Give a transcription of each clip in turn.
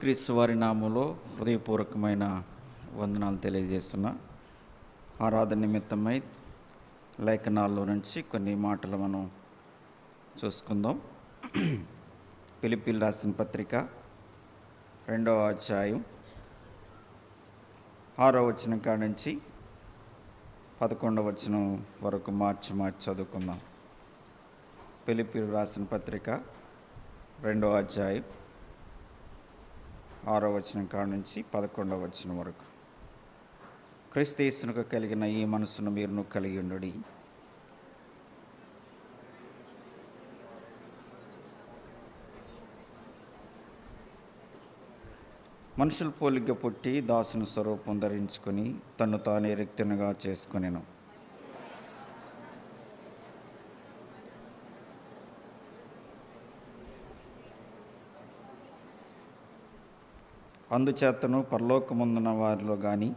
క్రీస్తు వారి నామంలో హృదయపూర్వకమైన వందనాలు తెలియజేస్తున్నా ఆరాధన నిమిత్తమై లేఖనాల్లో నుంచి కొన్ని మాటలు మనం చూసుకుందాం పిలిపిల్ రాసిన పత్రిక రెండవ అధ్యాయం ఆరో వచ్చిన కాడ నుంచి పదకొండవ వచ్చిన వరకు మార్చి మార్చి చదువుకుందాం పిలిపిలు రాసిన పత్రిక రెండో అధ్యాయం ఆరో వచనం కాడ నుంచి పదకొండవ వచనం వరకు క్రీస్తునుకు కలిగిన ఈ మనసును మీరును కలిగి ఉండు మనుషుల పోలిగ్గా పుట్టి దాసుని స్వరూపం ధరించుకొని తను తానే రిక్తునిగా చేసుకునేను అందుచేతను పరలోకముందున్న వారిలో కానీ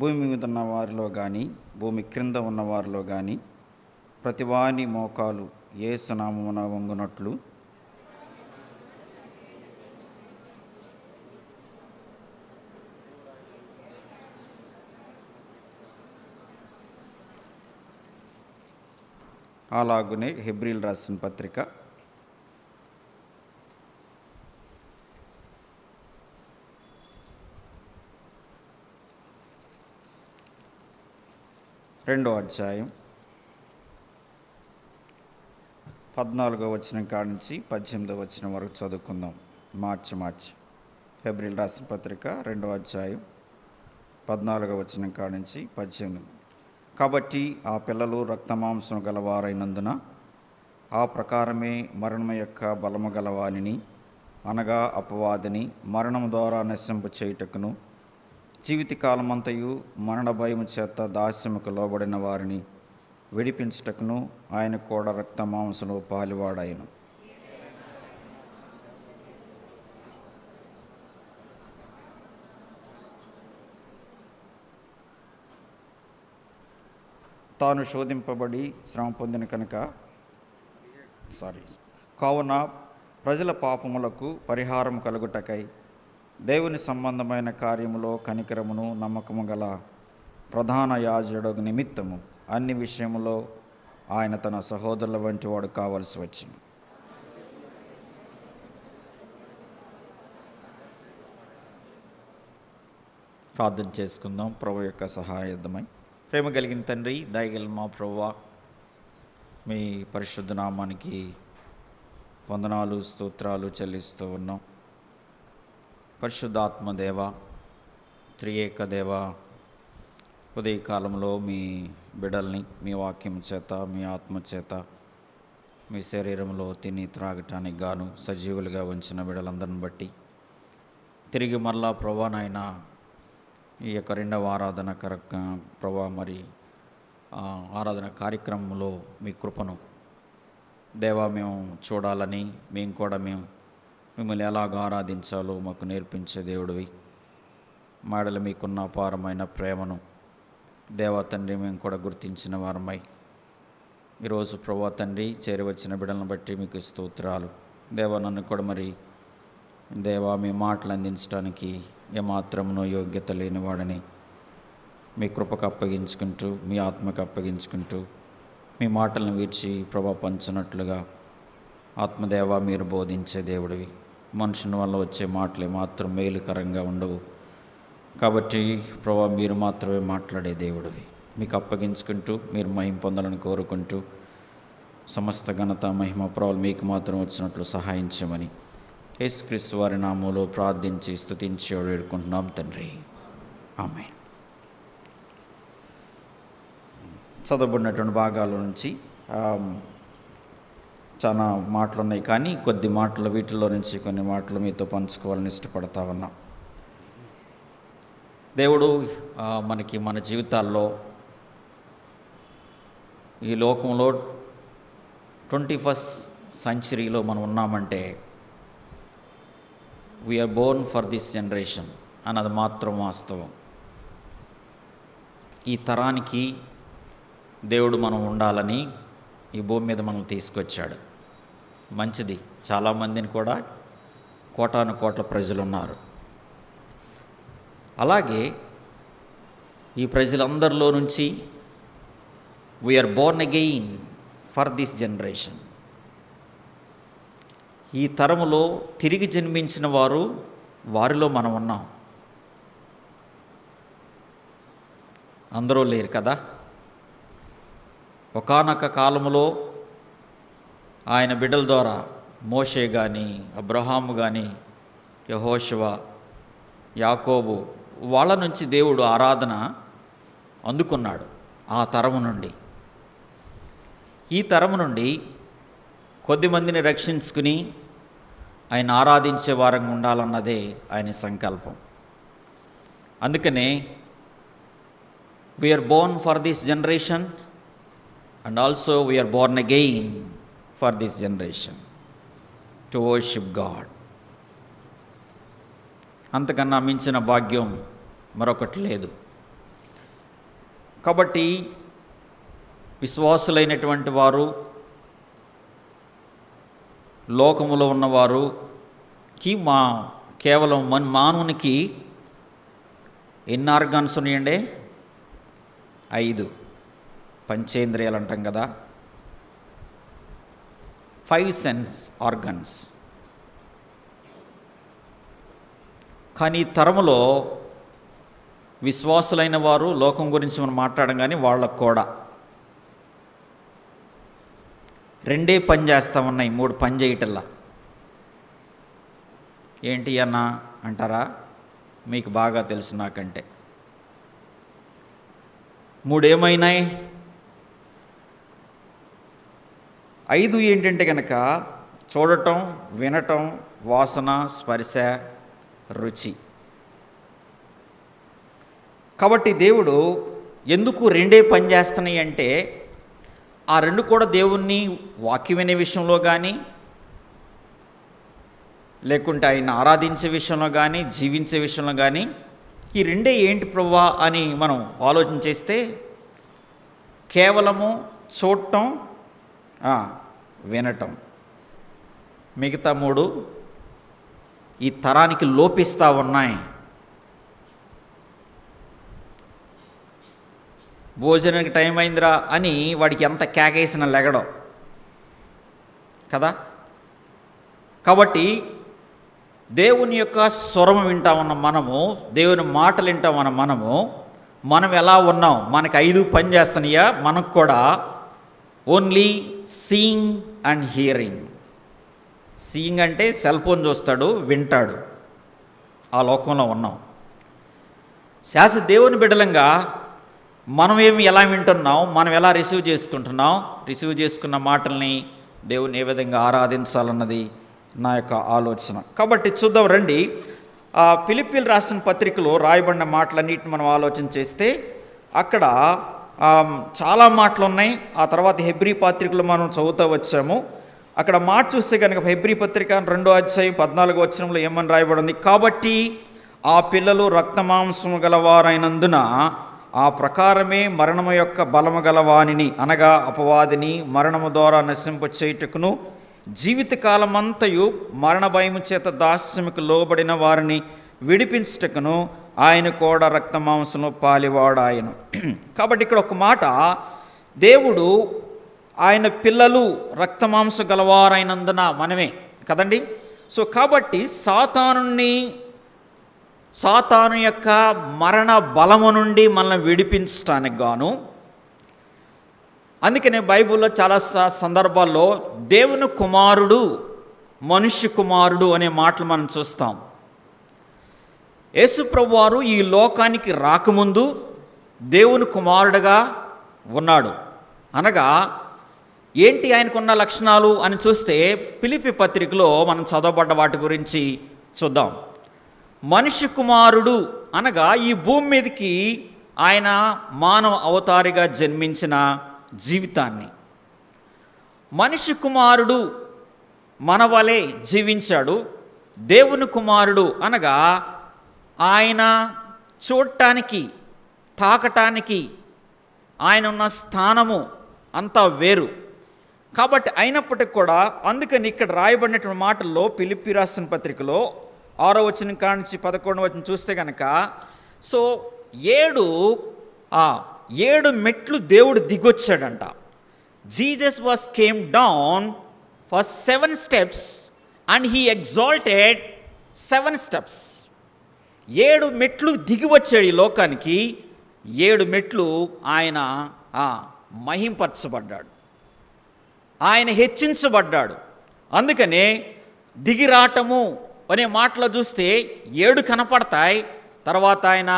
భూమి మీద ఉన్న వారిలో కానీ భూమి క్రింద ఉన్న వారిలో కానీ ప్రతివాని మోకాలు ఏ సునామమున వంగునట్లు అలాగునే హెబ్రిల్ రాసిన పత్రిక రెండో అధ్యాయం పద్నాలుగో వచ్చిన కాడ నుంచి పద్దెనిమిదో వచ్చిన వరకు చదువుకుందాం మార్చి మార్చి ఫిబ్రిల్ రాసిన పత్రిక రెండో అధ్యాయం పద్నాలుగో వచ్చిన కాడి నుంచి పద్దెనిమిది కాబట్టి ఆ పిల్లలు రక్తమాంసం గలవారైనందున ఆ ప్రకారమే మరణం యొక్క బలము గలవానిని అనగా అపవాదిని మరణం ద్వారా నశింపు చేయుటకును జీవితకాలమంతయు మరణ భయం చేత దాస్యముకు లోబడిన వారిని విడిపించటకును ఆయన కూడా రక్త మాంసను పాలివాడాయను తాను శోధింపబడి శ్రమ పొందిన కనుక సారీ కావున ప్రజల పాపములకు పరిహారం కలుగుటకై దేవుని సంబంధమైన కార్యములో కనికరమును నమ్మకము గల ప్రధాన యాజుడు నిమిత్తము అన్ని విషయంలో ఆయన తన సహోదరుల వంటి వాడు కావలసి వచ్చింది ప్రార్థన చేసుకుందాం ప్రభు యొక్క సహాయుద్ధమై ప్రేమ కలిగిన తండ్రి దయగల మా ప్రభు మీ పరిశుద్ధ నామానికి వందనాలు స్తోత్రాలు చెల్లిస్తూ ఉన్నాం పరిశుద్ధాత్మదేవ త్రియేకదేవ ఉదయకాలంలో మీ బిడల్ని మీ వాక్యం చేత మీ ఆత్మ చేత మీ శరీరంలో తిని త్రాగటానికి గాను సజీవులుగా ఉంచిన బిడలందరిని బట్టి తిరిగి మరలా ప్రభా ఈ యొక్క రెండవ ఆరాధన కర ప్రభా మరి ఆరాధన కార్యక్రమంలో మీ కృపను దేవా మేము చూడాలని మేము కూడా మేము మిమ్మల్ని ఎలాగ ఆరాధించాలో మాకు నేర్పించే దేవుడివి మాడలు మీకున్న అపారమైన ప్రేమను దేవా తండ్రి మేము కూడా గుర్తించిన వారమై ఈరోజు ప్రభా తండ్రి చేరివచ్చిన బిడలను బట్టి మీకు స్తోత్రాలు దేవా నన్ను కూడా మరి దేవా మీ మాటలు అందించడానికి ఏమాత్రమునో యోగ్యత లేనివాడని మీ కృపకు అప్పగించుకుంటూ మీ ఆత్మకు అప్పగించుకుంటూ మీ మాటలను వీర్చి ప్రభా పంచినట్లుగా ఆత్మదేవ మీరు బోధించే దేవుడివి మనుషుని వల్ల వచ్చే మాటలే మాత్రం మేలుకరంగా ఉండవు కాబట్టి ప్రభా మీరు మాత్రమే మాట్లాడే దేవుడివి మీకు అప్పగించుకుంటూ మీరు మహిం పొందాలని కోరుకుంటూ సమస్త ఘనత మహిమ ప్రభావం మీకు మాత్రం వచ్చినట్లు సహాయించమని యేసుక్రీస్తు వారి నామంలో ప్రార్థించి స్థుతించి వేడుకుంటున్నాం తండ్రి ఆమె చదవబడినటువంటి భాగాల నుంచి చాలా మాటలు ఉన్నాయి కానీ కొద్ది మాటలు వీటిల్లో నుంచి కొన్ని మాటలు మీతో పంచుకోవాలని ఇష్టపడతా ఉన్నా దేవుడు మనకి మన జీవితాల్లో ఈ లోకంలో ట్వంటీ ఫస్ట్ సెంచరీలో మనం ఉన్నామంటే we are born for this generation అన్నది మాత్రం వాస్తవం ఈ తరానికి దేవుడు మనం ఉండాలని ఈ భూమి మీద మనం తీసుకొచ్చాడు మంచిది చాలామందిని కూడా కోటాను కోట్ల ప్రజలు ఉన్నారు అలాగే ఈ ప్రజలందరిలో నుంచి we are born again for this generation ఈ తరములో తిరిగి జన్మించిన వారు వారిలో మనం ఉన్నాం అందరూ లేరు కదా ఒకనొక కాలంలో ఆయన బిడ్డల ద్వారా మోషే కానీ అబ్రహాము కానీ యహోశివ యాకోబు వాళ్ళ నుంచి దేవుడు ఆరాధన అందుకున్నాడు ఆ తరము నుండి ఈ తరము నుండి కొద్దిమందిని రక్షించుకుని ఆయన ఆరాధించే వారంగా ఉండాలన్నదే ఆయన సంకల్పం అందుకనే we are born for this generation and also we are born again for this generation to worship God అంతకన్నా మించిన భాగ్యం మరొకటి లేదు కాబట్టి విశ్వాసులైనటువంటి వారు లోకములో ఉన్నవారుకి మా కేవలం మన మానవునికి ఎన్ని ఆర్గాన్స్ ఉన్నాయండి ఐదు పంచేంద్రియాలు అంటాం కదా ఫైవ్ సెన్స్ ఆర్గన్స్ కానీ తరములో విశ్వాసులైన వారు లోకం గురించి మనం మాట్లాడడం కానీ వాళ్ళకు కూడా రెండే పని చేస్తా ఉన్నాయి మూడు పని చేయటల్లా ఏంటి అన్న అంటారా మీకు బాగా తెలుసు నాకంటే మూడేమైనాయి ఐదు ఏంటంటే కనుక చూడటం వినటం వాసన స్పర్శ రుచి కాబట్టి దేవుడు ఎందుకు రెండే పని చేస్తున్నాయి అంటే ఆ రెండు కూడా దేవుణ్ణి వాక్యం వినే విషయంలో కానీ లేకుంటే ఆయన ఆరాధించే విషయంలో కానీ జీవించే విషయంలో కానీ ఈ రెండే ఏంటి ప్రవ్వా అని మనం ఆలోచన చేస్తే కేవలము చూడటం వినటం మిగతా మూడు ఈ తరానికి లోపిస్తూ ఉన్నాయి భోజనానికి టైం అయిందిరా అని వాడికి ఎంత కేకేసిన లెగడం కదా కాబట్టి దేవుని యొక్క స్వరం వింటా ఉన్న మనము దేవుని మాటలు వింటా ఉన్న మనము మనం ఎలా ఉన్నాం మనకు ఐదు పని చేస్తున్నాయా మనకు కూడా only seeing and hearing seeing అంటే సెల్ ఫోన్ చూస్తాడు వింటాడు ఆ లోకంలో ఉన్నాం శాస దేవుని బిడలంగా మనం ఏమి ఎలా వింటున్నాం మనం ఎలా రిసీవ్ చేసుకుంటున్నాం రిసీవ్ చేసుకున్న మాటల్ని దేవుని ఏ విధంగా ఆరాధించాలన్నది నా యొక్క ఆలోచన కాబట్టి చూద్దాం రండి ఫిలిపిల్ రాసిన పత్రికలో రాయబడిన మాటలన్నిటిని మనం ఆలోచన చేస్తే అక్కడ చాలా మాటలు ఉన్నాయి ఆ తర్వాత హెబ్రి పాత్రికలు మనం చదువుతూ వచ్చాము అక్కడ మాట చూస్తే కనుక హెబ్రి పత్రిక రెండో అధ్యాయం పద్నాలుగు వచ్చినంలో ఏమని రాయబడింది కాబట్టి ఆ పిల్లలు రక్తమాంసము గలవారైనందున ఆ ప్రకారమే మరణము యొక్క బలము గలవాణిని అనగా అపవాదిని మరణము ద్వారా నశింప చేయుటకును జీవితకాలమంతయు మరణ భయము చేత దాస్యముకు లోబడిన వారిని విడిపించుటకును ఆయన కూడా రక్త మాంసము పాలివాడాయను కాబట్టి ఇక్కడ ఒక మాట దేవుడు ఆయన పిల్లలు రక్త మాంస గలవారైనందున మనమే కదండి సో కాబట్టి సాతానుని సాతాను యొక్క మరణ బలము నుండి మనల్ని విడిపించడానికి గాను అందుకనే బైబిల్లో చాలా సందర్భాల్లో దేవుని కుమారుడు మనుష్య కుమారుడు అనే మాటలు మనం చూస్తాం యేసుప్రభువారు ఈ లోకానికి రాకముందు దేవుని కుమారుడుగా ఉన్నాడు అనగా ఏంటి ఆయనకున్న లక్షణాలు అని చూస్తే పిలిపి పత్రికలో మనం చదవబడ్డ వాటి గురించి చూద్దాం మనిషి కుమారుడు అనగా ఈ భూమి మీదకి ఆయన మానవ అవతారిగా జన్మించిన జీవితాన్ని మనిషి కుమారుడు మనవలే జీవించాడు దేవుని కుమారుడు అనగా ఆయన చూడటానికి తాకటానికి ఆయన ఉన్న స్థానము అంతా వేరు కాబట్టి అయినప్పటికి కూడా అందుకని ఇక్కడ రాయబడినటువంటి మాటల్లో పిలిపి రాసిన పత్రికలో ఆరో వచ్చిన కానించి పదకొండు వచ్చిన చూస్తే కనుక సో ఏడు ఆ ఏడు మెట్లు దేవుడు దిగొచ్చాడంట Jesus was came down for seven steps and he exalted seven steps ఏడు మెట్లు దిగి వచ్చాడు ఈ లోకానికి ఏడు మెట్లు ఆయన మహింపరచబడ్డాడు ఆయన హెచ్చించబడ్డాడు అందుకనే దిగిరాటము అనే మాటలో చూస్తే ఏడు కనపడతాయి తర్వాత ఆయన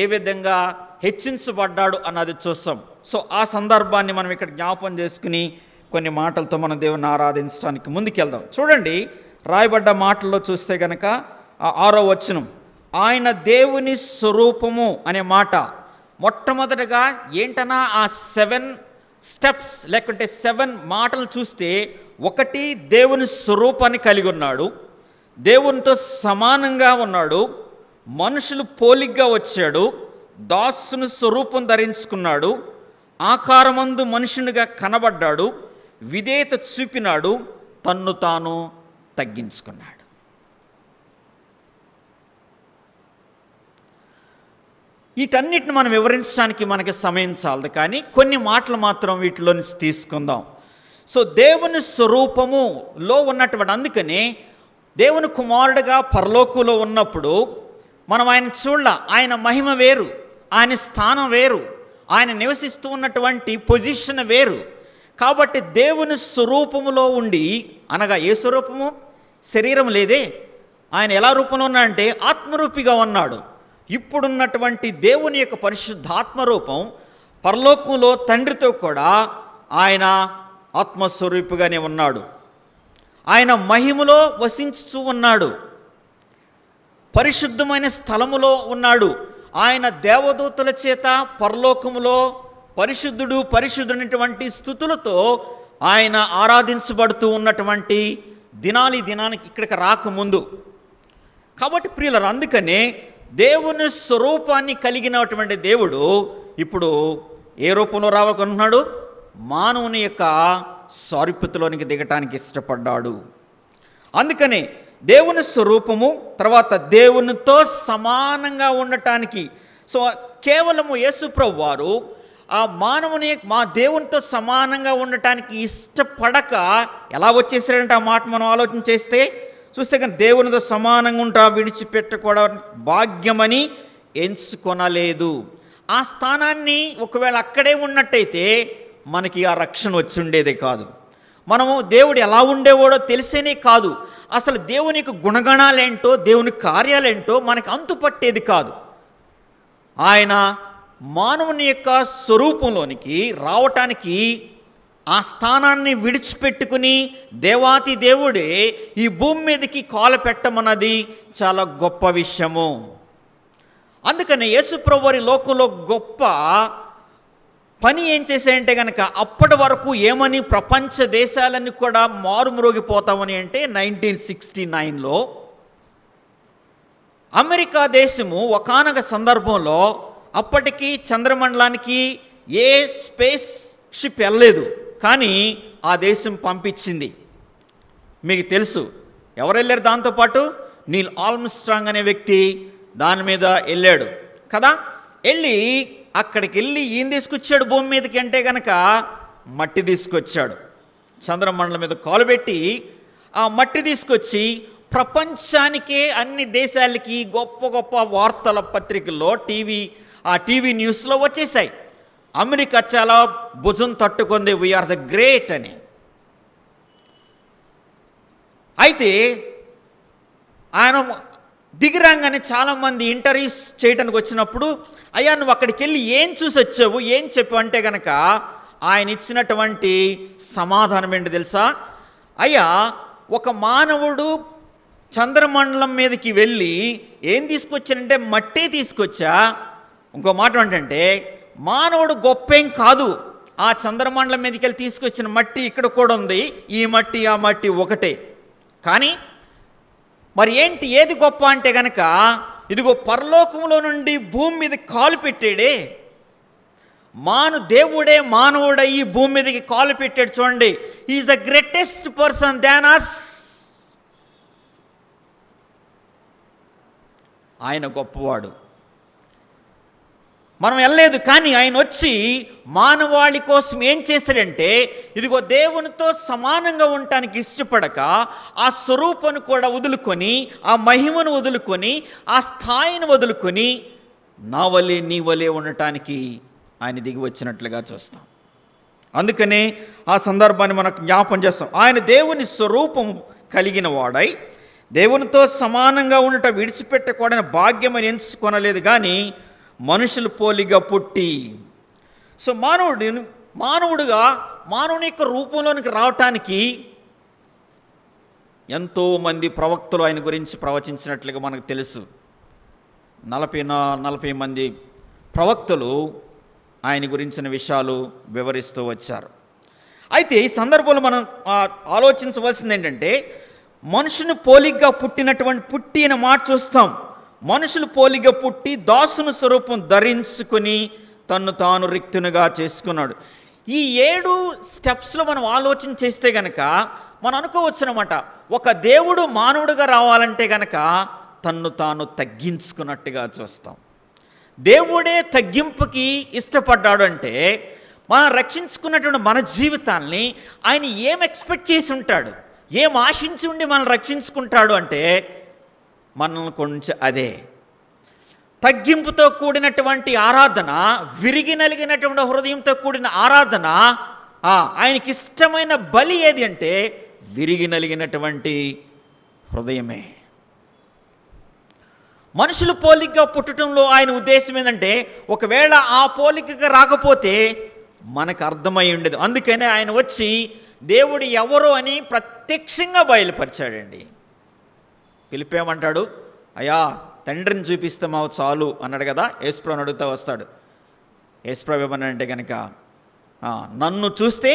ఏ విధంగా హెచ్చించబడ్డాడు అన్నది చూస్తాం సో ఆ సందర్భాన్ని మనం ఇక్కడ జ్ఞాపం చేసుకుని కొన్ని మాటలతో మన దేవుని ఆరాధించడానికి ముందుకెళ్దాం చూడండి రాయబడ్డ మాటల్లో చూస్తే కనుక ఆరో వచనం ఆయన దేవుని స్వరూపము అనే మాట మొట్టమొదటగా ఏంటన్నా ఆ సెవెన్ స్టెప్స్ లేకుంటే సెవెన్ మాటలు చూస్తే ఒకటి దేవుని స్వరూపాన్ని కలిగి ఉన్నాడు దేవునితో సమానంగా ఉన్నాడు మనుషులు పోలిగ్గా వచ్చాడు దాసుని స్వరూపం ధరించుకున్నాడు ఆకారమందు మనుషునిగా కనబడ్డాడు విధేయత చూపినాడు తన్ను తాను తగ్గించుకున్నాడు వీటన్నిటిని మనం వివరించడానికి మనకి సమయం చాలదు కానీ కొన్ని మాటలు మాత్రం వీటిలో నుంచి తీసుకుందాం సో దేవుని స్వరూపములో ఉన్నటువంటి అందుకని దేవుని కుమారుడుగా పరలోకంలో ఉన్నప్పుడు మనం ఆయన చూడ ఆయన మహిమ వేరు ఆయన స్థానం వేరు ఆయన నివసిస్తూ ఉన్నటువంటి పొజిషన్ వేరు కాబట్టి దేవుని స్వరూపములో ఉండి అనగా ఏ స్వరూపము శరీరం లేదే ఆయన ఎలా రూపంలో ఉన్నాడంటే ఆత్మరూపిగా ఉన్నాడు ఇప్పుడున్నటువంటి దేవుని యొక్క పరిశుద్ధాత్మరూపం పరలోకంలో తండ్రితో కూడా ఆయన ఆత్మస్వరూపిగానే ఉన్నాడు ఆయన మహిమలో వసించు ఉన్నాడు పరిశుద్ధమైన స్థలములో ఉన్నాడు ఆయన దేవదూతుల చేత పరలోకములో పరిశుద్ధుడు పరిశుద్ధుడినటువంటి స్థుతులతో ఆయన ఆరాధించబడుతూ ఉన్నటువంటి దినాలి దినానికి ఇక్కడికి రాకముందు కాబట్టి ప్రియులరు అందుకనే దేవుని స్వరూపాన్ని కలిగినటువంటి దేవుడు ఇప్పుడు ఏ రూపంలో రావాలనుకుంటున్నాడు మానవుని యొక్క సారూప్యతలోనికి దిగటానికి ఇష్టపడ్డాడు అందుకని దేవుని స్వరూపము తర్వాత దేవునితో సమానంగా ఉండటానికి సో కేవలము యేసుప్రభు వారు ఆ మానవుని మా దేవునితో సమానంగా ఉండటానికి ఇష్టపడక ఎలా వచ్చేసాడంటే ఆ మాట మనం ఆలోచన చేస్తే చూస్తే కానీ దేవునితో సమానంగా ఉంటా విడిచిపెట్టకూడదు భాగ్యమని ఎంచుకొనలేదు ఆ స్థానాన్ని ఒకవేళ అక్కడే ఉన్నట్టయితే మనకి ఆ రక్షణ వచ్చి ఉండేదే కాదు మనము దేవుడు ఎలా ఉండేవాడో తెలిసేనే కాదు అసలు దేవుని యొక్క గుణగణాలేంటో దేవుని కార్యాలేంటో మనకు పట్టేది కాదు ఆయన మానవుని యొక్క స్వరూపంలోనికి రావటానికి ఆ స్థానాన్ని విడిచిపెట్టుకుని దేవాతి దేవుడే ఈ భూమి మీదకి కాలు పెట్టమన్నది చాలా గొప్ప విషయము అందుకని యేసుప్రభువారి లోకంలో గొప్ప పని ఏం చేశాయంటే కనుక అప్పటి వరకు ఏమని ప్రపంచ దేశాలన్నీ కూడా మారుమ్రోగిపోతామని అంటే నైన్టీన్ సిక్స్టీ నైన్లో అమెరికా దేశము ఒకనొక సందర్భంలో అప్పటికి చంద్రమండలానికి ఏ స్పేస్ షిప్ వెళ్ళలేదు కానీ ఆ దేశం పంపించింది మీకు తెలుసు ఎవరు వెళ్ళారు దాంతోపాటు నీల్ ఆల్మ్స్ట్రాంగ్ అనే వ్యక్తి దాని మీద వెళ్ళాడు కదా వెళ్ళి అక్కడికి వెళ్ళి ఏం తీసుకొచ్చాడు భూమి మీదకి అంటే గనక మట్టి తీసుకొచ్చాడు చంద్రమండలం మీద కాలు పెట్టి ఆ మట్టి తీసుకొచ్చి ప్రపంచానికే అన్ని దేశాలకి గొప్ప గొప్ప వార్తల పత్రికల్లో టీవీ ఆ టీవీ న్యూస్లో వచ్చేసాయి అమెరికా చాలా భుజం తట్టుకుంది వీఆర్ ద గ్రేట్ అని అయితే ఆయన దిగిరాగానే చాలామంది ఇంటర్వ్యూస్ చేయడానికి వచ్చినప్పుడు అయ్యా నువ్వు అక్కడికి వెళ్ళి ఏం చూసి వచ్చావు ఏం చెప్పు అంటే కనుక ఆయన ఇచ్చినటువంటి సమాధానం ఏంటి తెలుసా అయ్యా ఒక మానవుడు చంద్రమండలం మీదకి వెళ్ళి ఏం తీసుకొచ్చానంటే మట్టే తీసుకొచ్చా ఇంకో మాట ఏంటంటే మానవుడు గొప్పేం కాదు ఆ చంద్రమండలం మీదకి వెళ్ళి తీసుకొచ్చిన మట్టి ఇక్కడ కూడా ఉంది ఈ మట్టి ఆ మట్టి ఒకటే కానీ మరి ఏంటి ఏది గొప్ప అంటే గనక ఇదిగో పరలోకంలో నుండి భూమి మీద కాలు పెట్టాడే మాను దేవుడే మానవుడే ఈ భూమి మీదకి కాలు పెట్టాడు చూడండి is the greatest person than us ఆయన గొప్పవాడు మనం వెళ్ళలేదు కానీ ఆయన వచ్చి మానవాళి కోసం ఏం చేశాడంటే ఇదిగో దేవునితో సమానంగా ఉండటానికి ఇష్టపడక ఆ స్వరూపను కూడా వదులుకొని ఆ మహిమను వదులుకొని ఆ స్థాయిని వదులుకొని నా వలే నీ వలే ఉండటానికి ఆయన దిగి వచ్చినట్లుగా చూస్తాం అందుకనే ఆ సందర్భాన్ని మనకు జ్ఞాపం చేస్తాం ఆయన దేవుని స్వరూపం కలిగిన వాడై దేవునితో సమానంగా ఉండటం విడిచిపెట్టకూడని భాగ్యమని ఎంచుకొనలేదు కానీ మనుషుల పోలిగా పుట్టి సో మానవుడు మానవుడుగా మానవుని యొక్క రూపంలోనికి రావటానికి ఎంతోమంది ప్రవక్తలు ఆయన గురించి ప్రవచించినట్లుగా మనకు తెలుసు నలభై నా నలభై మంది ప్రవక్తలు ఆయన గురించిన విషయాలు వివరిస్తూ వచ్చారు అయితే ఈ సందర్భంలో మనం ఆలోచించవలసింది ఏంటంటే మనుషుని పోలిగ్గా పుట్టినటువంటి పుట్టిన మాట చూస్తాం మనుషులు పోలిగ పుట్టి దాసుని స్వరూపం ధరించుకుని తన్ను తాను రిక్తునిగా చేసుకున్నాడు ఈ ఏడు స్టెప్స్లో మనం ఆలోచన చేస్తే గనక మనం అనుకోవచ్చు అనమాట ఒక దేవుడు మానవుడిగా రావాలంటే గనక తన్ను తాను తగ్గించుకున్నట్టుగా చూస్తాం దేవుడే తగ్గింపుకి ఇష్టపడ్డాడు అంటే మనం రక్షించుకున్నటువంటి మన జీవితాల్ని ఆయన ఏం ఎక్స్పెక్ట్ చేసి ఉంటాడు ఏం ఆశించి ఉండి మనం రక్షించుకుంటాడు అంటే మనల్ని కొంచెం అదే తగ్గింపుతో కూడినటువంటి ఆరాధన విరిగి నలిగినటువంటి హృదయంతో కూడిన ఆరాధన ఆయనకి ఇష్టమైన బలి ఏది అంటే విరిగి నలిగినటువంటి హృదయమే మనుషులు పోలికగా పుట్టడంలో ఆయన ఉద్దేశం ఏంటంటే ఒకవేళ ఆ పోలికగా రాకపోతే మనకు అర్థమై ఉండదు అందుకనే ఆయన వచ్చి దేవుడు ఎవరు అని ప్రత్యక్షంగా బయలుపరిచాడండి పిలిపేమంటాడు అయా తండ్రిని చూపిస్తే మావు చాలు అన్నాడు కదా అని అడుగుతా వస్తాడు యేసుప్రభు ఏమన్నా అంటే కనుక నన్ను చూస్తే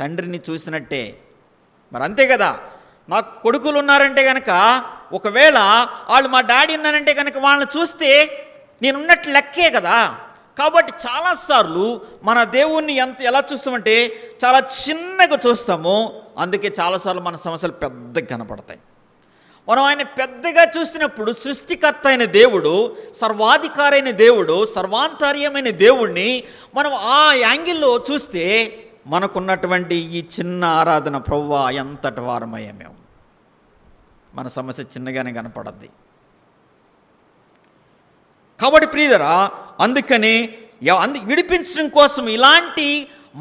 తండ్రిని చూసినట్టే మరి అంతే కదా నాకు కొడుకులు ఉన్నారంటే కనుక ఒకవేళ వాళ్ళు మా డాడీ ఉన్నారంటే కనుక వాళ్ళని చూస్తే నేనున్నట్టు లెక్కే కదా కాబట్టి చాలాసార్లు మన దేవుణ్ణి ఎంత ఎలా చూస్తామంటే చాలా చిన్నగా చూస్తాము అందుకే చాలాసార్లు మన సమస్యలు పెద్దగా కనపడతాయి మనం ఆయన పెద్దగా చూసినప్పుడు సృష్టికర్త అయిన దేవుడు సర్వాధికారైన దేవుడు సర్వాంతర్యమైన దేవుణ్ణి మనం ఆ యాంగిల్లో చూస్తే మనకున్నటువంటి ఈ చిన్న ఆరాధన ప్రవ్వా ఎంతటి వారమయ్యా మేము మన సమస్య చిన్నగానే కనపడద్ది కాబట్టి ప్రియరా అందుకని విడిపించడం కోసం ఇలాంటి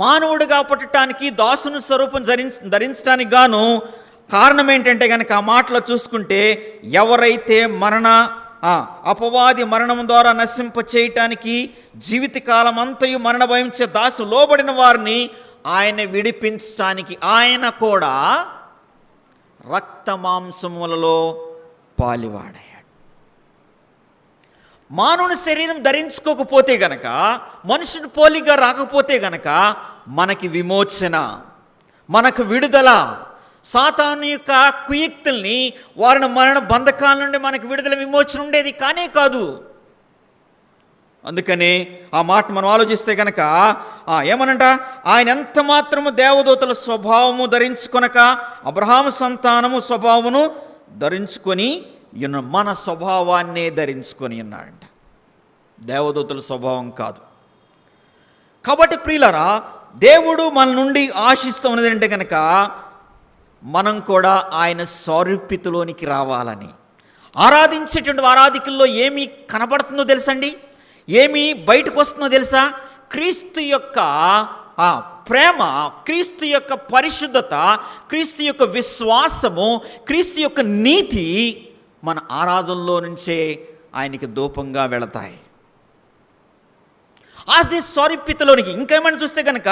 మానవుడిగా పుట్టడానికి దాసుని స్వరూపం ధరించ ధరించడానికి గాను కారణం ఏంటంటే కనుక ఆ మాటలో చూసుకుంటే ఎవరైతే మరణ అపవాది మరణం ద్వారా నశింప చేయటానికి జీవితకాలం అంతయు మరణ భయించే దాసు లోబడిన వారిని ఆయన విడిపించడానికి ఆయన కూడా రక్త మాంసములలో పాలివాడాడు మానవుని శరీరం ధరించుకోకపోతే గనక మనుషుని పోలిగా రాకపోతే గనక మనకి విమోచన మనకు విడుదల సాతాను యొక్క కుయుక్తుల్ని వారిని మరణ బంధకాల నుండి మనకు విడుదల విమోచన ఉండేది కానే కాదు అందుకనే ఆ మాట మనం ఆలోచిస్తే కనుక ఏమనంట ఆయన ఎంత మాత్రము దేవదూతల స్వభావము ధరించుకొనక అబ్రహాం సంతానము స్వభావమును ధరించుకొని మన స్వభావాన్నే ధరించుకొని ఉన్నాడంట దేవదూతల స్వభావం కాదు కాబట్టి ప్రియులరా దేవుడు మన నుండి ఆశిస్తూ ఉన్నది అంటే కనుక మనం కూడా ఆయన సారూప్యతలోనికి రావాలని ఆరాధించేటువంటి ఆరాధికల్లో ఏమి కనబడుతుందో తెలుసండి ఏమి బయటకు వస్తుందో తెలుసా క్రీస్తు యొక్క ప్రేమ క్రీస్తు యొక్క పరిశుద్ధత క్రీస్తు యొక్క విశ్వాసము క్రీస్తు యొక్క నీతి మన ఆరాధనలో నుంచే ఆయనకి దూపంగా వెళతాయి అది సారీప్యతలోనికి ఇంకేమైనా చూస్తే కనుక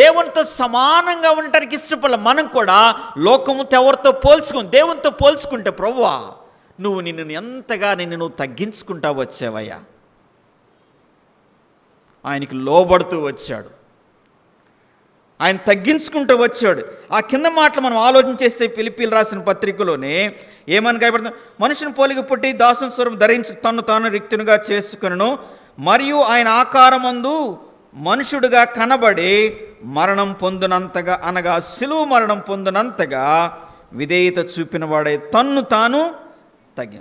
దేవునితో సమానంగా ఉండటానికి ఇష్టపడాలి మనం కూడా లోకముతో ఎవరితో పోల్చుకుని దేవునితో పోల్చుకుంటే ప్రవ్వా నువ్వు నిన్ను ఎంతగా నిన్ను నువ్వు తగ్గించుకుంటా వచ్చావయ్యా ఆయనకి లోబడుతూ వచ్చాడు ఆయన తగ్గించుకుంటూ వచ్చాడు ఆ కింద మాటలు మనం ఆలోచన చేస్తే పిలిపిలు రాసిన పత్రికలోనే ఏమని గాయపడుతుంది మనుషుని పోలిక పుట్టి దాసం స్వరం ధరించి తను తాను రిక్తునిగా చేసుకును మరియు ఆయన ఆకారమందు మనుషుడుగా కనబడి మరణం పొందినంతగా అనగా సిలువు మరణం పొందినంతగా విధేయత చూపినవాడే తన్ను తాను తగ్గి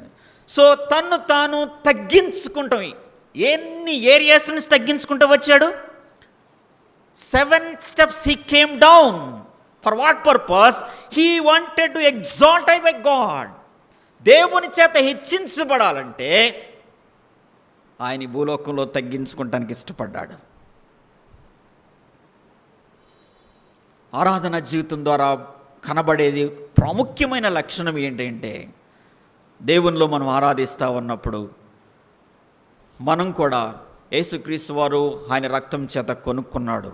సో తన్ను తాను తగ్గించుకుంటాం ఎన్ని ఏరియాస్ నుంచి తగ్గించుకుంటూ వచ్చాడు seven steps he came down for what purpose he wanted to exalt I by God దేవుని చేత హెచ్చించబడాలంటే ఆయన భూలోకంలో తగ్గించుకోవటానికి ఇష్టపడ్డాడు ఆరాధన జీవితం ద్వారా కనబడేది ప్రాముఖ్యమైన లక్షణం ఏంటంటే దేవునిలో మనం ఆరాధిస్తూ ఉన్నప్పుడు మనం కూడా యేసుక్రీస్తు వారు ఆయన రక్తం చేత కొనుక్కున్నాడు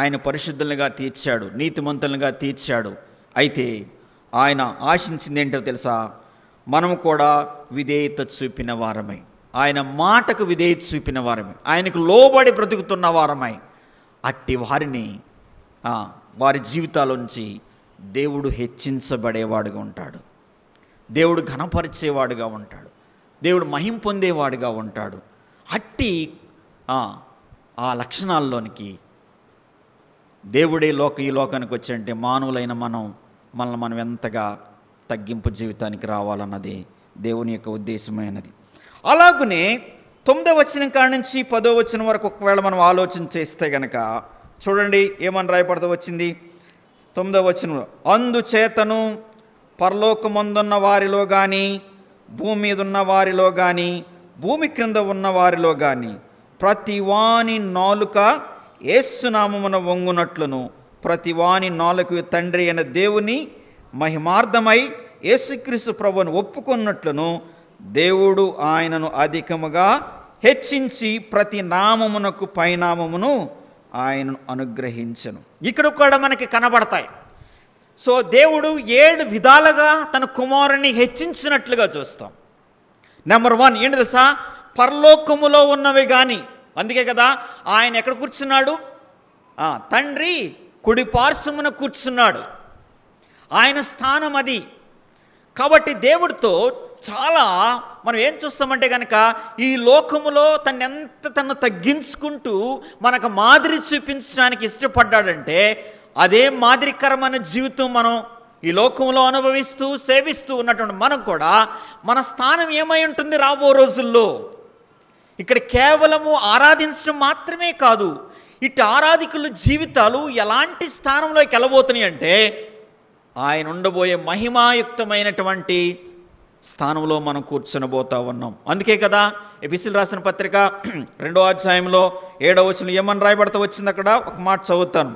ఆయన పరిశుద్ధులుగా తీర్చాడు నీతిమంతులుగా తీర్చాడు అయితే ఆయన ఆశించింది ఏంటో తెలుసా మనం కూడా విధేయత చూపిన వారమై ఆయన మాటకు విధేయత చూపిన వారమే ఆయనకు లోబడి బ్రతుకుతున్న వారమై అట్టి వారిని వారి జీవితాలోంచి దేవుడు హెచ్చించబడేవాడుగా ఉంటాడు దేవుడు ఘనపరిచేవాడుగా ఉంటాడు దేవుడు మహిం పొందేవాడుగా ఉంటాడు అట్టి ఆ లక్షణాల్లోనికి దేవుడే లోక ఈ లోకానికి వచ్చంటే మానవులైన మనం మనల్ని మనం ఎంతగా తగ్గింపు జీవితానికి రావాలన్నది దేవుని యొక్క ఉద్దేశమైనది అలాగనే తొమ్మిదో వచనం కాడ నుంచి పదో వచనం వరకు ఒకవేళ మనం ఆలోచన చేస్తే గనక చూడండి ఏమని రాయపడతా వచ్చింది తొమ్మిదో వచనంలో అందుచేతను పరలోకమందున్న వారిలో కానీ భూమి మీద ఉన్న వారిలో కానీ భూమి క్రింద ఉన్న వారిలో కానీ ప్రతి వాని నాలుక ఏసునామమున వంగునట్లును ప్రతి వాని నాలుక తండ్రి అయిన దేవుని మహిమార్థమై యేసుక్రీస్తు ప్రభుని ఒప్పుకున్నట్లును దేవుడు ఆయనను అధికముగా హెచ్చించి ప్రతి నామమునకు పైనామమును ఆయనను అనుగ్రహించను ఇక్కడ కూడా మనకి కనబడతాయి సో దేవుడు ఏడు విధాలుగా తన కుమారుని హెచ్చించినట్లుగా చూస్తాం నెంబర్ వన్ ఏంటి తెలుసా పరలోకములో ఉన్నవి కానీ అందుకే కదా ఆయన ఎక్కడ కూర్చున్నాడు తండ్రి కుడి పార్శ్వమున కూర్చున్నాడు ఆయన స్థానం అది కాబట్టి దేవుడితో చాలా మనం ఏం చూస్తామంటే కనుక ఈ లోకములో తను ఎంత తను తగ్గించుకుంటూ మనకు మాదిరి చూపించడానికి ఇష్టపడ్డాడంటే అదే మాదిరికరమైన జీవితం మనం ఈ లోకంలో అనుభవిస్తూ సేవిస్తూ ఉన్నటువంటి మనం కూడా మన స్థానం ఏమై ఉంటుంది రాబో రోజుల్లో ఇక్కడ కేవలము ఆరాధించడం మాత్రమే కాదు ఇటు ఆరాధికుల జీవితాలు ఎలాంటి స్థానంలోకి వెళ్ళబోతున్నాయి అంటే ఆయన ఉండబోయే మహిమాయుక్తమైనటువంటి స్థానంలో మనం కూర్చునబోతా ఉన్నాం అందుకే కదా ఎపిసిల్ రాసిన పత్రిక రెండో అధ్యాయంలో ఏడవ వచ్చిన ఏమని రాయబడతా వచ్చింది అక్కడ ఒక మాట చదువుతాను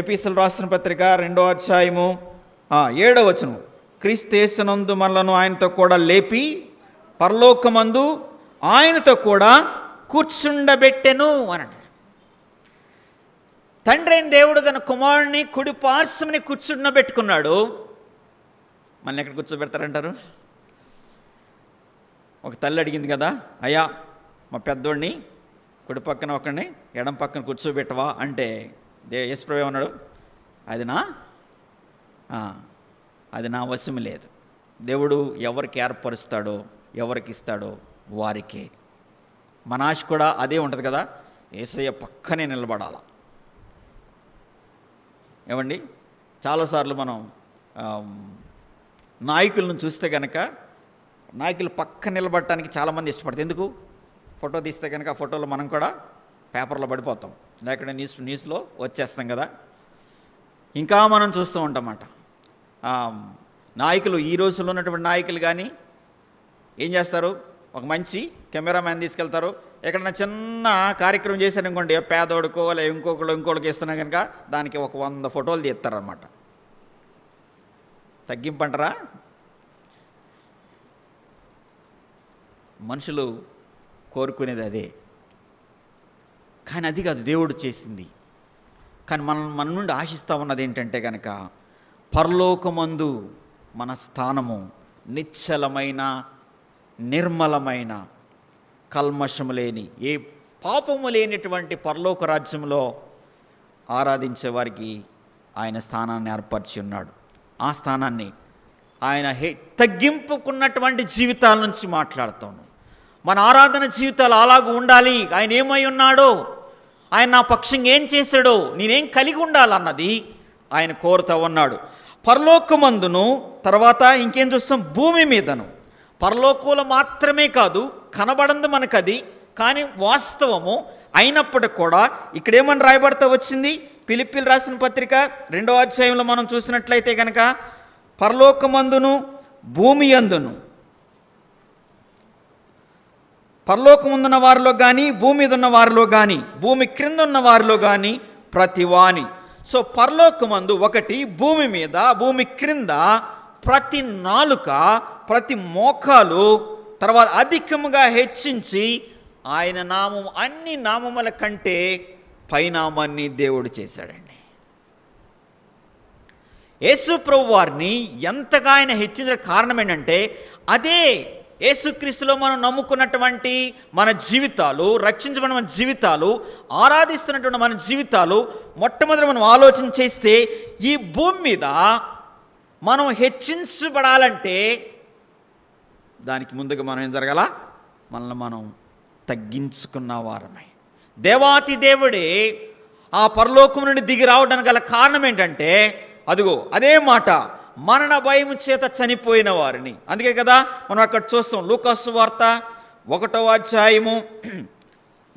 ఎపిసిల్ రాసిన పత్రిక రెండో అధ్యాయము ఏడవ వచనం క్రీస్తేశనందు మనలను ఆయనతో కూడా లేపి పరలోకమందు ఆయనతో కూడా కూర్చుండబెట్టెను అనండి తండ్రి అయిన దేవుడు తన కుమారుని కుడి పార్శ్వని కూర్చుండబెట్టుకున్నాడు మళ్ళీ ఎక్కడ కూర్చోబెడతారంటారు ఒక తల్లి అడిగింది కదా అయ్యా మా పెద్దోడిని కుడి పక్కన ఒకరిని ఎడం పక్కన కూర్చోబెట్టవా అంటే దే యశ్ప్రభు ఉన్నాడు అది నా అది నా వశం లేదు దేవుడు ఎవరికి ఏర్పరుస్తాడో ఎవరికి ఇస్తాడో వారికే మన ఆశ కూడా అదే ఉంటుంది కదా ఏసయ్య పక్కనే నిలబడాల ఏమండి చాలాసార్లు మనం నాయకులను చూస్తే కనుక నాయకులు పక్క నిలబడటానికి చాలామంది ఇష్టపడతారు ఎందుకు ఫోటో తీస్తే కనుక ఆ ఫోటోలో మనం కూడా పేపర్లో పడిపోతాం లేకుంటే న్యూస్ న్యూస్లో వచ్చేస్తాం కదా ఇంకా మనం చూస్తూ ఉంటామన్నమాట నాయకులు ఈ రోజుల్లో ఉన్నటువంటి నాయకులు కానీ ఏం చేస్తారు ఒక మంచి కెమెరామ్యాన్ తీసుకెళ్తారు ఎక్కడన్నా చిన్న కార్యక్రమం చేశారనుకోండి పేదోడుకో లేదా ఇంకొకళ్ళు ఇంకోళ్ళకి ఇస్తున్నా కనుక దానికి ఒక వంద ఫోటోలు తీస్తారనమాట తగ్గింపంటరా మనుషులు కోరుకునేది అదే కానీ అది కాదు దేవుడు చేసింది కానీ మనం మన నుండి ఆశిస్తూ ఉన్నది ఏంటంటే కనుక పరలోకమందు మన స్థానము నిశ్చలమైన నిర్మలమైన కల్మషము లేని ఏ పాపము లేనిటువంటి పరలోక రాజ్యంలో ఆరాధించే వారికి ఆయన స్థానాన్ని ఏర్పరిచి ఉన్నాడు ఆ స్థానాన్ని ఆయన హే తగ్గింపుకున్నటువంటి జీవితాల నుంచి మాట్లాడుతాను మన ఆరాధన జీవితాలు అలాగూ ఉండాలి ఆయన ఏమై ఉన్నాడో ఆయన నా పక్షంగా ఏం చేశాడో నేనేం కలిగి ఉండాలన్నది ఆయన కోరుతా ఉన్నాడు పరలోకమందును తర్వాత ఇంకేం చూస్తాం భూమి మీదను పరలోకంలో మాత్రమే కాదు కనబడంది మనకది కానీ వాస్తవము అయినప్పటికి కూడా ఇక్కడేమని రాయబడతా వచ్చింది పిలిపిలు రాసిన పత్రిక రెండో అధ్యాయంలో మనం చూసినట్లయితే కనుక పరలోకమందును భూమి అందును పరలోకముందున్న వారిలో కానీ భూమి మీద ఉన్న వారిలో కానీ భూమి క్రింద ఉన్న వారిలో కానీ ప్రతివాణి సో పరలోకమందు ఒకటి భూమి మీద భూమి క్రింద ప్రతి నాలుక ప్రతి మోకాలు తర్వాత అధికముగా హెచ్చించి ఆయన నామం అన్ని నామముల కంటే పైనామాన్ని దేవుడు చేశాడండి ప్రభు వారిని ఎంతగా ఆయన హెచ్చించిన కారణం ఏంటంటే అదే యేసుక్రీస్తులో మనం నమ్ముకున్నటువంటి మన జీవితాలు రక్షించబడిన మన జీవితాలు ఆరాధిస్తున్నటువంటి మన జీవితాలు మొట్టమొదటి మనం ఆలోచన చేస్తే ఈ భూమి మీద మనం హెచ్చించబడాలంటే దానికి ముందుగా మనం ఏం జరగాల మనల్ని మనం తగ్గించుకున్న వారమే దేవాతి దేవుడే ఆ పరలోకం నుండి దిగి రావడానికి గల కారణం ఏంటంటే అదిగో అదే మాట మరణ భయం చేత చనిపోయిన వారిని అందుకే కదా మనం అక్కడ చూస్తాం లూకాసు వార్త ఒకటవ అధ్యాయము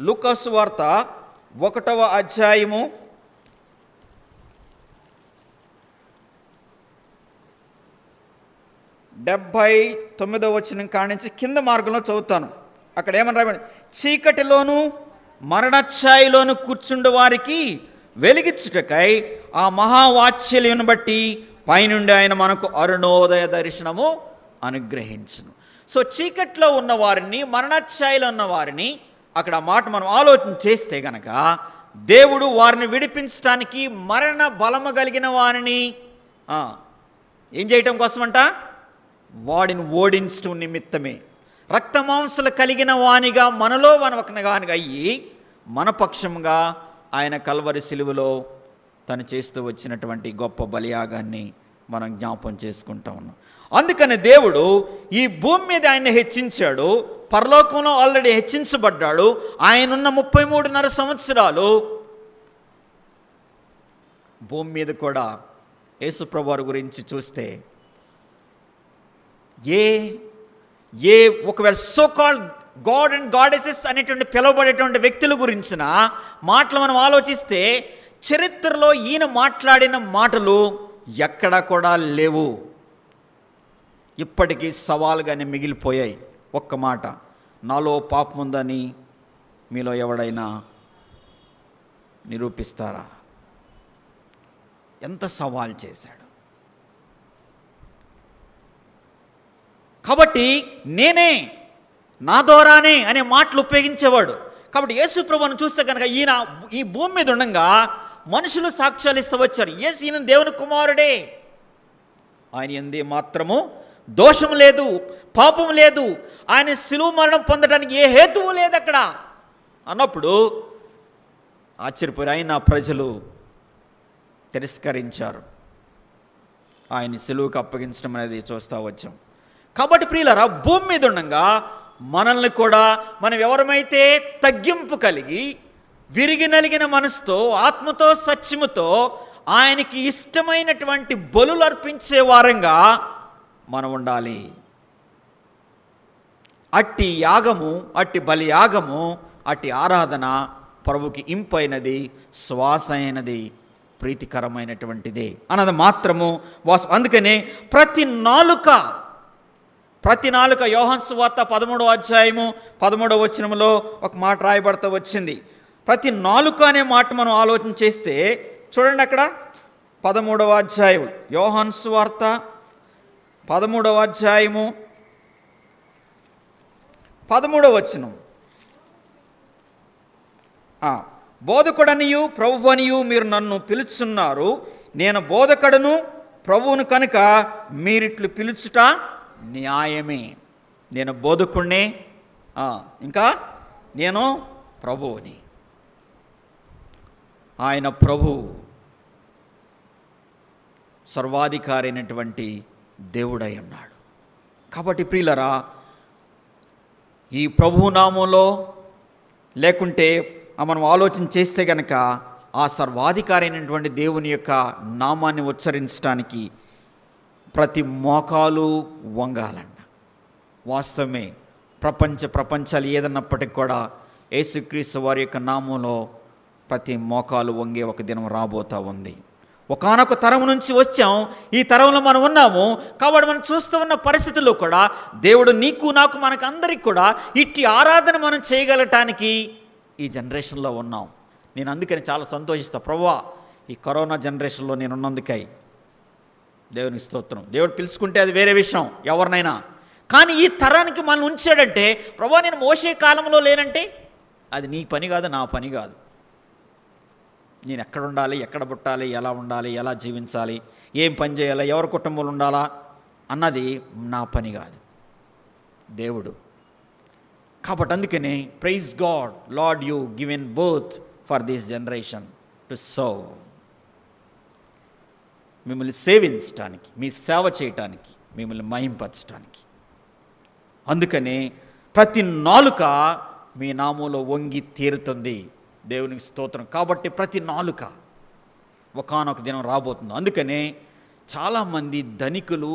లూకాసు వార్త ఒకటవ అధ్యాయము డెబ్భై తొమ్మిదో వచ్చిన కాడి నుంచి కింద మార్గంలో చదువుతాను అక్కడ ఏమన్నా రాబడి చీకటిలోను మరణఛాయిలోను కూర్చుండు వారికి వెలిగించుటకై ఆ మహావాత్సల్యను బట్టి పైనుండి ఆయన మనకు అరుణోదయ దర్శనము అనుగ్రహించను సో చీకట్లో ఉన్న వారిని మరణఛాయిలో ఉన్న వారిని అక్కడ మాట మనం ఆలోచన చేస్తే గనక దేవుడు వారిని విడిపించడానికి మరణ బలము కలిగిన వారిని ఏం చేయటం కోసమంట వాడిని ఓడించడం నిమిత్తమే రక్తమాంసలు కలిగిన వానిగా మనలో వనవకనగానిగా అయ్యి మన పక్షంగా ఆయన కల్వరి సిలువలో తను చేస్తూ వచ్చినటువంటి గొప్ప బలియాగాన్ని మనం జ్ఞాపం చేసుకుంటా ఉన్నాం అందుకని దేవుడు ఈ భూమి మీద ఆయన హెచ్చించాడు పరలోకంలో ఆల్రెడీ హెచ్చించబడ్డాడు ఆయనున్న ముప్పై మూడున్నర సంవత్సరాలు భూమి మీద కూడా యేసుప్రభు గురించి చూస్తే ఏ ఏ ఒకవేళ so called god and goddesses అనేటువంటి పిలువబడేటువంటి వ్యక్తుల గురించిన మాటలు మనం ఆలోచిస్తే చరిత్రలో ఈయన మాట్లాడిన మాటలు ఎక్కడా కూడా లేవు ఇప్పటికీ సవాలుగానే మిగిలిపోయాయి ఒక్క మాట నాలో పాపం ఉందని మీలో ఎవడైనా నిరూపిస్తారా ఎంత సవాల్ చేశాడు కాబట్టి నేనే నా ద్వారానే అనే మాటలు ఉపయోగించేవాడు కాబట్టి యేసు ప్రభుని చూస్తే కనుక ఈయన ఈ భూమి మీద ఉండగా మనుషులు సాక్ష్యాలు ఇస్తూ వచ్చారు ఏసు ఈయన దేవుని కుమారుడే ఆయన ఎందు మాత్రము దోషం లేదు పాపం లేదు ఆయన సిలువు మరణం పొందడానికి ఏ హేతువు లేదు అక్కడ అన్నప్పుడు ఆశ్చర్యపోయి ఆయన ప్రజలు తిరస్కరించారు ఆయన సిలువుకి అప్పగించడం అనేది చూస్తూ వచ్చాం కాబట్టి ప్రియులరా భూమి మీద ఉండగా మనల్ని కూడా మనం ఎవరమైతే తగ్గింపు కలిగి విరిగి నలిగిన మనసుతో ఆత్మతో సత్యముతో ఆయనకి ఇష్టమైనటువంటి బలులు అర్పించే వారంగా మనం ఉండాలి అట్టి యాగము అట్టి బలియాగము అట్టి ఆరాధన ప్రభుకి ఇంపైనది శ్వాస అయినది ప్రీతికరమైనటువంటిది అన్నది మాత్రము వాసు అందుకనే ప్రతి నాలుక ప్రతి నాలుక యోహన్స్ వార్త పదమూడవ అధ్యాయము పదమూడవ వచనంలో ఒక మాట రాయబడతా వచ్చింది ప్రతి నాలుక అనే మాట మనం ఆలోచన చేస్తే చూడండి అక్కడ పదమూడవ అధ్యాయం యోహన్స్ వార్త పదమూడవ అధ్యాయము పదమూడవ వచనం బోధకుడనియు ప్రభువనియు మీరు నన్ను పిలుచున్నారు నేను బోధకుడను ప్రభువును కనుక మీరిట్లు పిలుచుట న్యాయమే నేను బోధకుణ్ణే ఇంకా నేను ప్రభువుని ఆయన ప్రభు సర్వాధికారి అయినటువంటి దేవుడై ఉన్నాడు కాబట్టి ప్రియులరా ఈ ప్రభునామంలో లేకుంటే మనం ఆలోచన చేస్తే గనక ఆ సర్వాధికారి అయినటువంటి దేవుని యొక్క నామాన్ని ఉచ్చరించడానికి ప్రతి మోకాలు వంగాలంట వాస్తవమే ప్రపంచ ప్రపంచాలు ఏదన్నప్పటికి కూడా యేసుక్రీస్తు వారి యొక్క నామంలో ప్రతి మోకాలు వంగే ఒక దినం రాబోతూ ఉంది ఒకనొక తరం నుంచి వచ్చాం ఈ తరంలో మనం ఉన్నాము కాబట్టి మనం చూస్తూ ఉన్న పరిస్థితుల్లో కూడా దేవుడు నీకు నాకు మనకు అందరికి కూడా ఇట్టి ఆరాధన మనం చేయగలటానికి ఈ జనరేషన్లో ఉన్నాం నేను అందుకని చాలా సంతోషిస్తా ప్రవ్వా ఈ కరోనా జనరేషన్లో నేను ఉన్నందుకై దేవునికి స్తోత్రం దేవుడు పిలుచుకుంటే అది వేరే విషయం ఎవరినైనా కానీ ఈ తరానికి మనం ఉంచాడంటే ప్రభా నేను మోసే కాలంలో లేనంటే అది నీ పని కాదు నా పని కాదు నేను ఎక్కడ ఉండాలి ఎక్కడ పుట్టాలి ఎలా ఉండాలి ఎలా జీవించాలి ఏం పని చేయాలి ఎవరి కుటుంబంలో ఉండాలా అన్నది నా పని కాదు దేవుడు కాబట్టి అందుకనే praise God Lord you given both for this generation to serve మిమ్మల్ని సేవించటానికి మీ సేవ చేయటానికి మిమ్మల్ని మహింపరచటానికి అందుకనే ప్రతి నాలుక మీ నామంలో వంగి తీరుతుంది దేవునికి స్తోత్రం కాబట్టి ప్రతి నాలుక ఒకనొక దినం రాబోతుంది అందుకనే చాలామంది ధనికులు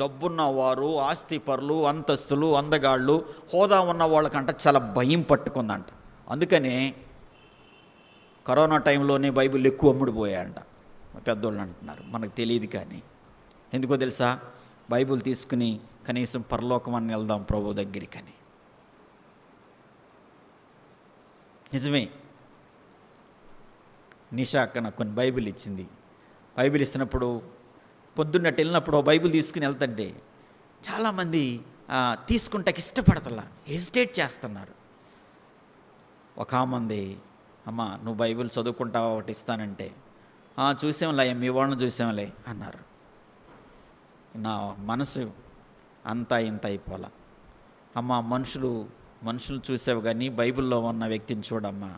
డబ్బున్నవారు ఆస్తిపరులు అంతస్తులు అందగాళ్ళు హోదా ఉన్న వాళ్ళకంట చాలా భయం పట్టుకుందంట అందుకనే కరోనా టైంలోనే బైబిల్ ఎక్కువ అమ్ముడిపోయాయంట పెద్దోళ్ళు అంటున్నారు మనకు తెలియదు కానీ ఎందుకో తెలుసా బైబుల్ తీసుకుని కనీసం పరలోకం అని వెళ్దాం ప్రభు దగ్గరికని నిజమే నిషా అక్క నాకు కొన్ని బైబిల్ ఇచ్చింది బైబిల్ ఇస్తున్నప్పుడు పొద్దున్నట్టు వెళ్ళినప్పుడు బైబిల్ తీసుకుని వెళ్తుంటే చాలామంది తీసుకుంటాకి ఇష్టపడతలా హెజిటేట్ చేస్తున్నారు ఒక ఆమంది అమ్మ నువ్వు బైబిల్ చదువుకుంటావు ఒకటి ఇస్తానంటే చూసాంలే మీ వాళ్ళని చూసాంలే అన్నారు నా మనసు అంతా ఇంత అయిపోలా అమ్మ మనుషులు మనుషులు చూసావు కానీ బైబిల్లో ఉన్న వ్యక్తిని చూడమ్మా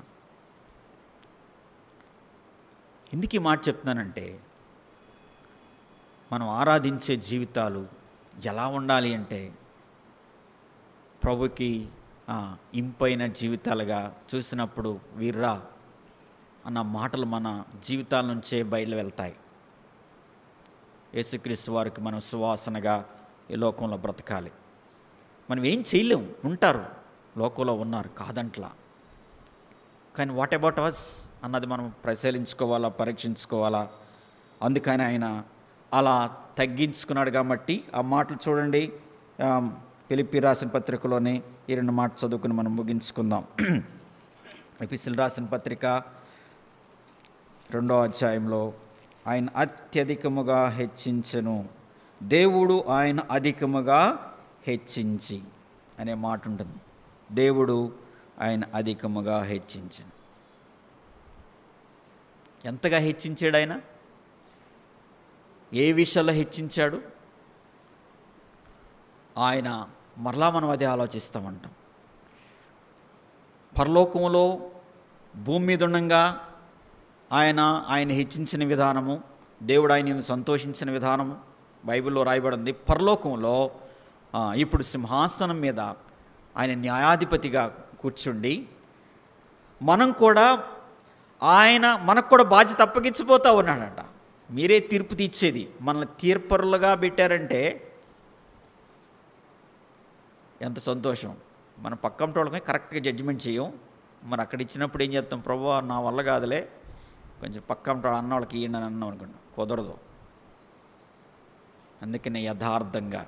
ఎందుకు ఈ మాట చెప్తున్నానంటే మనం ఆరాధించే జీవితాలు ఎలా ఉండాలి అంటే ప్రభుకి ఇంపైన జీవితాలుగా చూసినప్పుడు వీర్రా అన్న మాటలు మన జీవితాల నుంచే బయలు వెళ్తాయి యేసుక్రీస్తు వారికి మనం సువాసనగా ఈ లోకంలో బ్రతకాలి మనం ఏం చేయలేము ఉంటారు లోకంలో ఉన్నారు కాదంట్లా కానీ వాట్ అబౌట్ అస్ అన్నది మనం పరిశీలించుకోవాలా పరీక్షించుకోవాలా అందుకని ఆయన అలా తగ్గించుకున్నాడు కాబట్టి ఆ మాటలు చూడండి పిలిపి రాసిన పత్రికలోనే ఈ రెండు మాటలు చదువుకుని మనం ముగించుకుందాం ఎపిసిల్ రాసిన పత్రిక రెండో అధ్యాయంలో ఆయన అత్యధికముగా హెచ్చించను దేవుడు ఆయన అధికముగా హెచ్చించి అనే మాట ఉంటుంది దేవుడు ఆయన అధికముగా హెచ్చించను ఎంతగా హెచ్చించాడు ఆయన ఏ విషయాల్లో హెచ్చించాడు ఆయన మరలా మనం అదే ఆలోచిస్తామంటాం పరలోకంలో భూమి మీద ఉండగా ఆయన ఆయన హెచ్చించిన విధానము దేవుడు ఆయన సంతోషించిన విధానము బైబిల్లో రాయబడింది పరలోకంలో ఇప్పుడు సింహాసనం మీద ఆయన న్యాయాధిపతిగా కూర్చుండి మనం కూడా ఆయన మనకు కూడా బాధ్యత అప్పగించిపోతా ఉన్నాడట మీరే తీర్పు తీర్చేది మనల్ని తీర్పరులుగా పెట్టారంటే ఎంత సంతోషం మనం పక్కన కరెక్ట్గా జడ్జిమెంట్ చేయం మరి అక్కడ ఇచ్చినప్పుడు ఏం చేస్తాం ప్రభు నా వల్ల కాదులే కొంచెం పక్క ఉంటాడు అన్న వాళ్ళకి ఈయన అన్నం అనుకోండి కుదరదు అందుకనే యథార్థంగా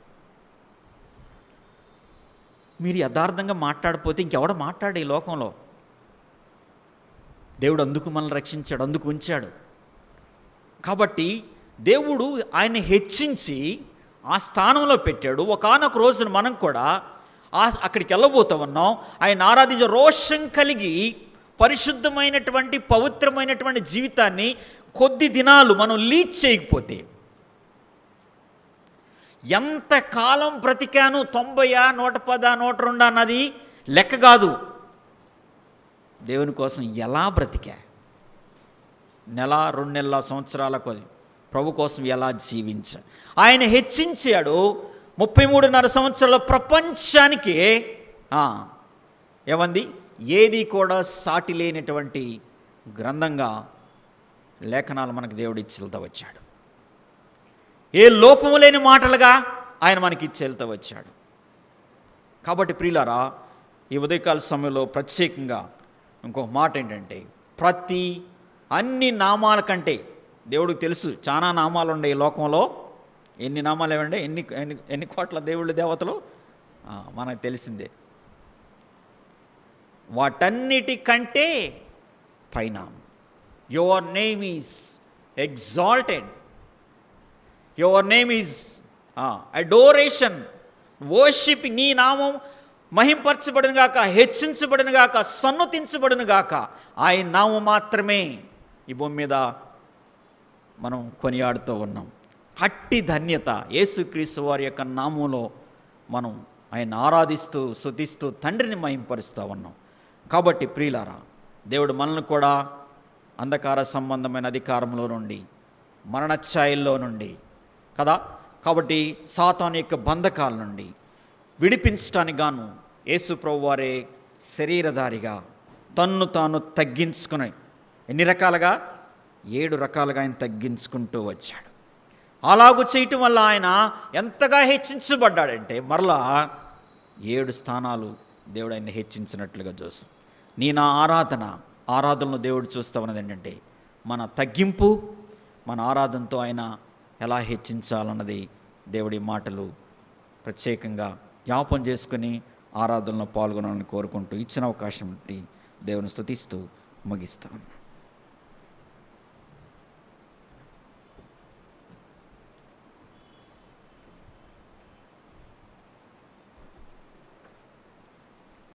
మీరు యథార్థంగా మాట్లాడిపోతే ఇంకెవడ మాట్లాడు ఈ లోకంలో దేవుడు అందుకు మనల్ని రక్షించాడు అందుకు ఉంచాడు కాబట్టి దేవుడు ఆయన హెచ్చించి ఆ స్థానంలో పెట్టాడు ఒకనొక రోజున మనం కూడా అక్కడికి వెళ్ళబోతా ఉన్నాం ఆయన ఆరాధించే రోషం కలిగి పరిశుద్ధమైనటువంటి పవిత్రమైనటువంటి జీవితాన్ని కొద్ది దినాలు మనం లీడ్ చేయకపోతే ఎంత కాలం బ్రతికాను తొంభయా నూట పద నూట రెండు అన్నది లెక్క కాదు దేవుని కోసం ఎలా బ్రతికా నెల రెండు నెలల సంవత్సరాల ప్రభు కోసం ఎలా జీవించ ఆయన హెచ్చించాడు ముప్పై మూడున్నర సంవత్సరాల ప్రపంచానికి ఏమంది ఏది కూడా సాటి లేనటువంటి గ్రంథంగా లేఖనాలు మనకు దేవుడి వెళ్తా వచ్చాడు ఏ లోపము లేని మాటలుగా ఆయన మనకి ఇచ్చి వెళ్తా వచ్చాడు కాబట్టి ప్రియులారా ఈ ఉదయకాల సమయంలో ప్రత్యేకంగా ఇంకొక మాట ఏంటంటే ప్రతి అన్ని నామాల కంటే దేవుడికి తెలుసు చాలా నామాలు ఉండే ఈ లోకంలో ఎన్ని నామాలు ఏమండి ఎన్ని ఎన్ని ఎన్ని కోట్ల దేవుళ్ళు దేవతలు మనకు తెలిసిందే వాటన్నిటికంటే పైన your name is exalted your name is adoration worship నీ నామం మహింపరచబడినగాక హెచ్చించబడినగాక సన్నతించబడినగాక ఆయన నామం మాత్రమే ఈ భూమి మీద మనం కొనియాడుతూ ఉన్నాం అట్టి ధన్యత యేసుక్రీస్తు వారి యొక్క నామంలో మనం ఆయన ఆరాధిస్తూ శుతిస్తూ తండ్రిని మహింపరుస్తూ ఉన్నాం కాబట్టి ప్రియులారా దేవుడు మనల్ని కూడా అంధకార సంబంధమైన అధికారంలో నుండి మరణఛాయల్లో నుండి కదా కాబట్టి సాతాను యొక్క బంధకాల నుండి విడిపించటానికి గాను యేసు వారే శరీరధారిగా తన్ను తాను తగ్గించుకుని ఎన్ని రకాలుగా ఏడు రకాలుగా ఆయన తగ్గించుకుంటూ వచ్చాడు అలాగు చేయటం వల్ల ఆయన ఎంతగా హెచ్చించబడ్డాడంటే మరలా ఏడు స్థానాలు దేవుడు ఆయన హెచ్చించినట్లుగా చూస్తాం నీ నా ఆరాధన ఆరాధనలో దేవుడు చూస్తా ఉన్నది ఏంటంటే మన తగ్గింపు మన ఆరాధనతో ఆయన ఎలా హెచ్చించాలన్నది దేవుడి మాటలు ప్రత్యేకంగా జ్ఞాపం చేసుకుని ఆరాధనలో పాల్గొనాలని కోరుకుంటూ ఇచ్చిన అవకాశం బట్టి దేవుని స్థుతిస్తూ ముగిస్తాను